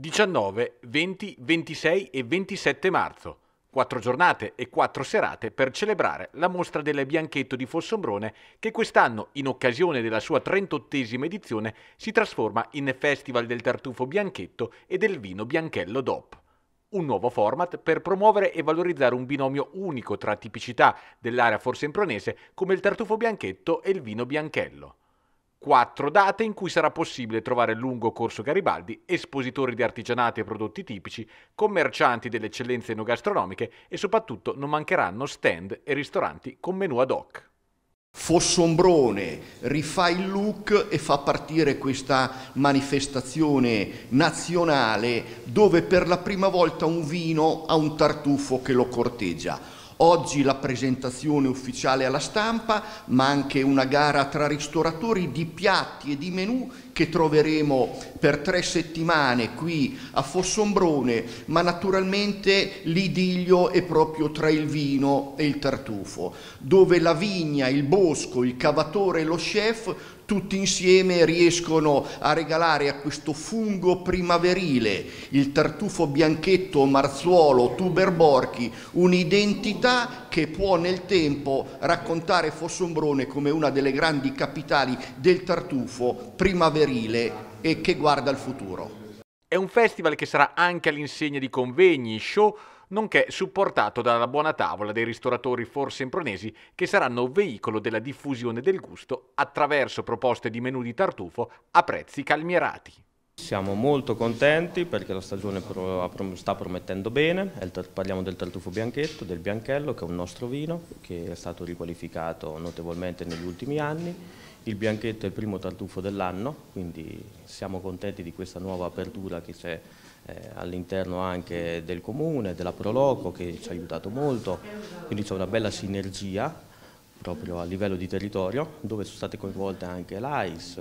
19, 20, 26 e 27 marzo. Quattro giornate e quattro serate per celebrare la mostra del Bianchetto di Fossombrone che quest'anno, in occasione della sua 38esima edizione, si trasforma in Festival del Tartufo Bianchetto e del Vino Bianchello DOP. Un nuovo format per promuovere e valorizzare un binomio unico tra tipicità dell'area forsempronese come il tartufo bianchetto e il vino bianchello quattro date in cui sarà possibile trovare lungo corso Garibaldi, espositori di artigianati e prodotti tipici, commercianti delle eccellenze enogastronomiche e soprattutto non mancheranno stand e ristoranti con menu ad hoc. Fossombrone rifà il look e fa partire questa manifestazione nazionale dove per la prima volta un vino ha un tartufo che lo corteggia Oggi la presentazione ufficiale alla stampa, ma anche una gara tra ristoratori di piatti e di menù che troveremo per tre settimane qui a Fossombrone, ma naturalmente l'idilio è proprio tra il vino e il tartufo, dove la vigna, il bosco, il cavatore e lo chef tutti insieme riescono a regalare a questo fungo primaverile, il tartufo bianchetto, marzuolo, tuberborchi, un'identità che può nel tempo raccontare Fossombrone come una delle grandi capitali del tartufo primaverile e che guarda al futuro. È un festival che sarà anche all'insegna di convegni, show nonché supportato dalla buona tavola dei ristoratori forse forsempronesi che saranno veicolo della diffusione del gusto attraverso proposte di menù di tartufo a prezzi calmierati. Siamo molto contenti perché la stagione sta promettendo bene, parliamo del tartufo bianchetto, del bianchello che è un nostro vino che è stato riqualificato notevolmente negli ultimi anni. Il bianchetto è il primo tartufo dell'anno, quindi siamo contenti di questa nuova apertura che c'è eh, all'interno anche del comune, della Proloco che ci ha aiutato molto, quindi c'è una bella sinergia proprio a livello di territorio, dove sono state coinvolte anche l'AIS,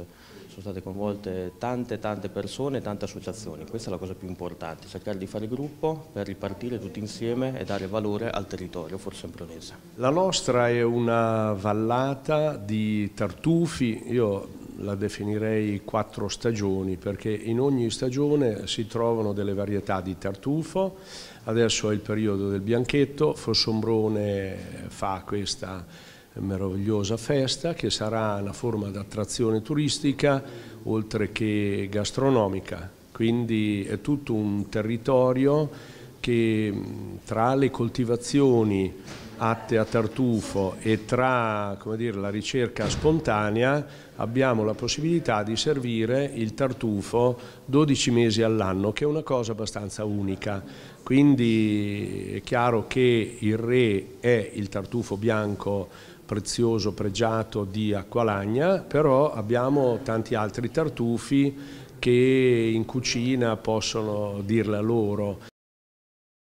sono state coinvolte tante tante persone, tante associazioni, questa è la cosa più importante, cercare di fare gruppo per ripartire tutti insieme e dare valore al territorio forse forsempronese. La nostra è una vallata di tartufi, io la definirei quattro stagioni perché in ogni stagione si trovano delle varietà di tartufo, adesso è il periodo del bianchetto, Fossombrone fa questa meravigliosa festa che sarà una forma di attrazione turistica oltre che gastronomica. Quindi è tutto un territorio che tra le coltivazioni atte a tartufo e tra dire, la ricerca spontanea abbiamo la possibilità di servire il tartufo 12 mesi all'anno, che è una cosa abbastanza unica. Quindi è chiaro che il re è il tartufo bianco prezioso, pregiato di Acqualagna, però abbiamo tanti altri tartufi che in cucina possono dirla loro